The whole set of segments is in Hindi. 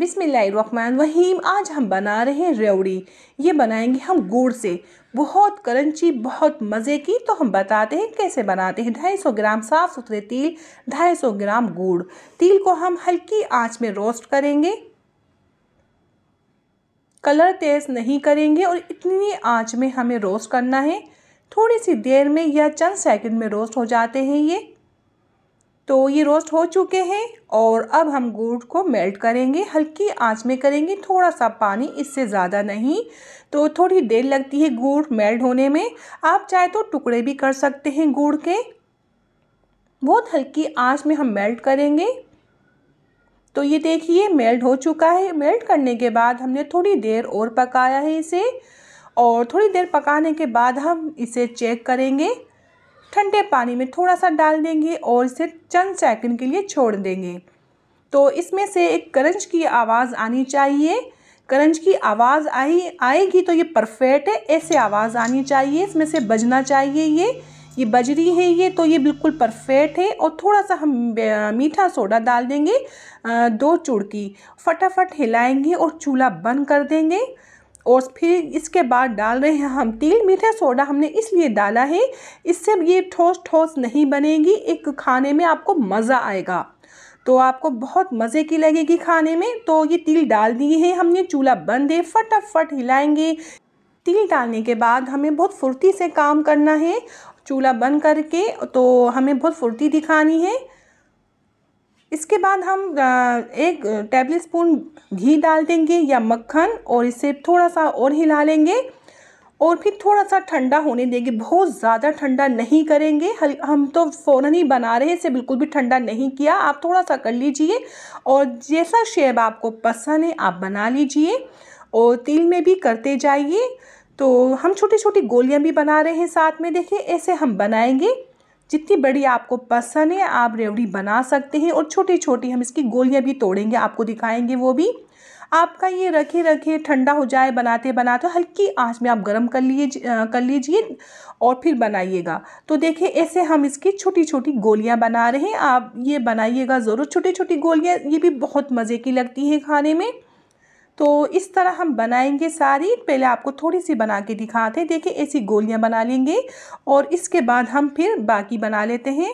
बिसमिल्लाम वहीम आज हम बना रहे हैं रेवड़ी ये बनाएंगे हम गुड़ से बहुत करंची बहुत मज़े की तो हम बताते हैं कैसे बनाते हैं 250 ग्राम साफ़ सुथरे तिल 250 ग्राम गुड़ तिल को हम हल्की आंच में रोस्ट करेंगे कलर तेज़ नहीं करेंगे और इतनी आंच में हमें रोस्ट करना है थोड़ी सी देर में या चंद सेकंड में रोस्ट हो जाते हैं ये तो ये रोस्ट हो चुके हैं और अब हम गुड़ को मेल्ट करेंगे हल्की आंच में करेंगे थोड़ा सा पानी इससे ज़्यादा नहीं तो थोड़ी देर लगती है गुड़ मेल्ट होने में आप चाहे तो टुकड़े भी कर सकते हैं गुड़ के बहुत हल्की आंच में हम मेल्ट करेंगे तो ये देखिए मेल्ट हो चुका है मेल्ट करने के बाद हमने थोड़ी देर और पकाया है इसे और थोड़ी देर पकाने के बाद हम इसे चेक करेंगे ठंडे पानी में थोड़ा सा डाल देंगे और इसे चंद सेकंड के लिए छोड़ देंगे तो इसमें से एक करंज की आवाज़ आनी चाहिए करंज की आवाज़ आई आएगी तो ये परफेक्ट है ऐसे आवाज़ आनी चाहिए इसमें से बजना चाहिए ये ये बज रही है ये तो ये बिल्कुल परफेक्ट है और थोड़ा सा हम मीठा सोडा डाल देंगे दो चुड़की फटाफट हिलाएंगे और चूल्हा बंद कर देंगे और फिर इसके बाद डाल रहे हैं हम तिल मीठा सोडा हमने इसलिए डाला है इससे ये ठोस ठोस नहीं बनेगी एक खाने में आपको मज़ा आएगा तो आपको बहुत मज़े की लगेगी खाने में तो ये तिल डाल दिए हैं हमने चूल्हा बंद है फटाफट हिलाएंगे तिल डालने के बाद हमें बहुत फुर्ती से काम करना है चूल्हा बंद करके तो हमें बहुत फुर्ती दिखानी है इसके बाद हम एक टेबल स्पून घी डाल देंगे या मक्खन और इसे थोड़ा सा और हिला लेंगे और फिर थोड़ा सा ठंडा होने देंगे बहुत ज़्यादा ठंडा नहीं करेंगे हल हम तो फ़ौर ही बना रहे हैं इसे बिल्कुल भी ठंडा नहीं किया आप थोड़ा सा कर लीजिए और जैसा शेब आपको पसंद है आप बना लीजिए और तिल में भी करते जाइए तो हम छोटी छोटी गोलियां भी बना रहे हैं साथ में देखिए ऐसे हम बनाएंगे जितनी बड़ी आपको पसंद है आप रेवड़ी बना सकते हैं और छोटी छोटी हम इसकी गोलियाँ भी तोड़ेंगे आपको दिखाएंगे वो भी आपका ये रखे रखे ठंडा हो जाए बनाते बनाते हल्की आंच में आप गर्म कर लिए कर लीजिए और फिर बनाइएगा तो देखिए ऐसे हम इसकी छोटी छोटी गोलियां बना रहे हैं आप ये बनाइएगा ज़रूर छोटी छोटी गोलियां ये भी बहुत मज़े की लगती है खाने में तो इस तरह हम बनाएंगे सारी पहले आपको थोड़ी सी बना के दिखाते हैं देखिए ऐसी गोलियां बना लेंगे और इसके बाद हम फिर बाकी बना लेते हैं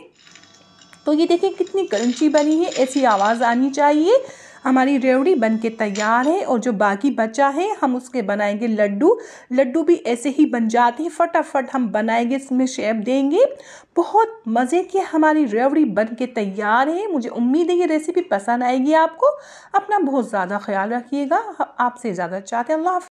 तो ये देखिए कितनी क्रंची बनी है ऐसी आवाज़ आनी चाहिए हमारी रेवड़ी बन के तैयार है और जो बाकी बचा है हम उसके बनाएंगे लड्डू लड्डू भी ऐसे ही बन जाते हैं फटाफट हम बनाएंगे इसमें शेप देंगे बहुत मज़े की हमारी रेवड़ी बन के तैयार है मुझे उम्मीद है ये रेसिपी पसंद आएगी आपको अपना बहुत ज़्यादा ख्याल रखिएगा आपसे ज़्यादा चाहते हैं अल्लाह